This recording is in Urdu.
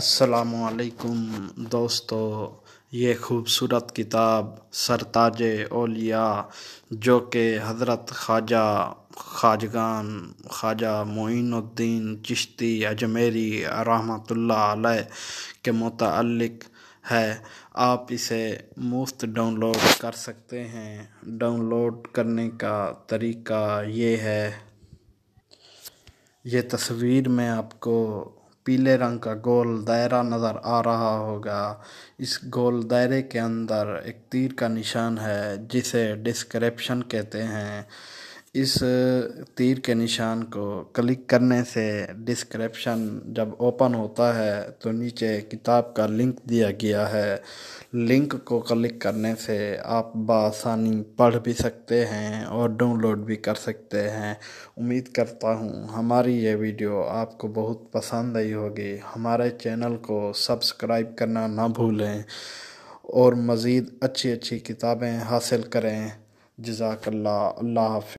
السلام علیکم دوستو یہ خوبصورت کتاب سرتاج اولیاء جو کہ حضرت خواجہ خواجگان خواجہ معین الدین چشتی اجمیری رحمۃ اللہ علیہ کے متعلق ہے آپ اسے مفت ڈاؤن لوڈ کر سکتے ہیں ڈاؤن لوڈ کرنے کا طریقہ یہ ہے یہ تصویر میں آپ کو پیلے رنگ کا گول دائرہ نظر آ رہا ہوگا اس گول دائرے کے اندر ایک تیر کا نشان ہے جسے ڈسکرپشن کہتے ہیں اس تیر کے نشان کو کلک کرنے سے ڈسکرپشن جب اوپن ہوتا ہے تو نیچے کتاب کا لنک دیا گیا ہے لنک کو کلک کرنے سے آپ بآسانی پڑھ بھی سکتے ہیں اور ڈاؤن لوڈ بھی کر سکتے ہیں امید کرتا ہوں ہماری یہ ویڈیو آپ کو بہت پسند آئی ہوگی ہمارے چینل کو سبسکرائب کرنا نہ بھولیں اور مزید اچھی اچھی کتابیں حاصل کریں جزاک اللہ اللہ حافظ